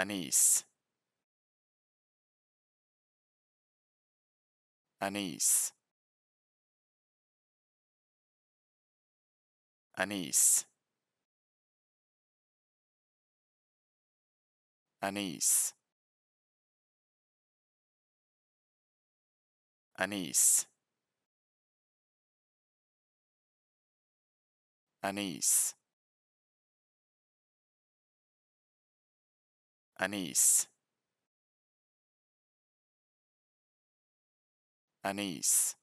anise anise anise anise anise anise anise anise